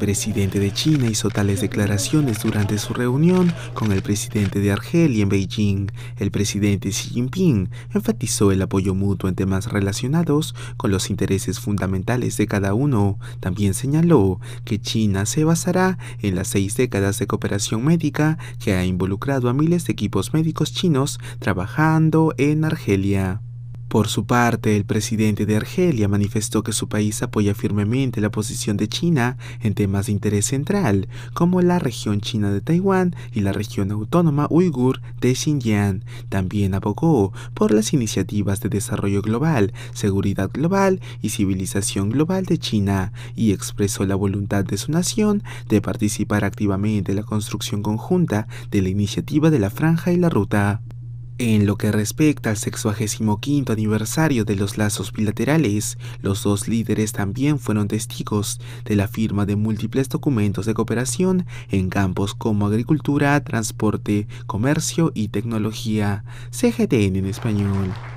presidente de China hizo tales declaraciones durante su reunión con el presidente de Argelia en Beijing. El presidente Xi Jinping enfatizó el apoyo mutuo en temas relacionados con los intereses fundamentales de cada uno. También señaló que China se basará en las seis décadas de cooperación médica que ha involucrado a miles de equipos médicos chinos trabajando en Argelia. Por su parte, el presidente de Argelia manifestó que su país apoya firmemente la posición de China en temas de interés central, como la región china de Taiwán y la región autónoma uigur de Xinjiang. También abogó por las iniciativas de desarrollo global, seguridad global y civilización global de China, y expresó la voluntad de su nación de participar activamente en la construcción conjunta de la iniciativa de la franja y la ruta. En lo que respecta al 65 aniversario de los lazos bilaterales, los dos líderes también fueron testigos de la firma de múltiples documentos de cooperación en campos como agricultura, transporte, comercio y tecnología. CGTN en español.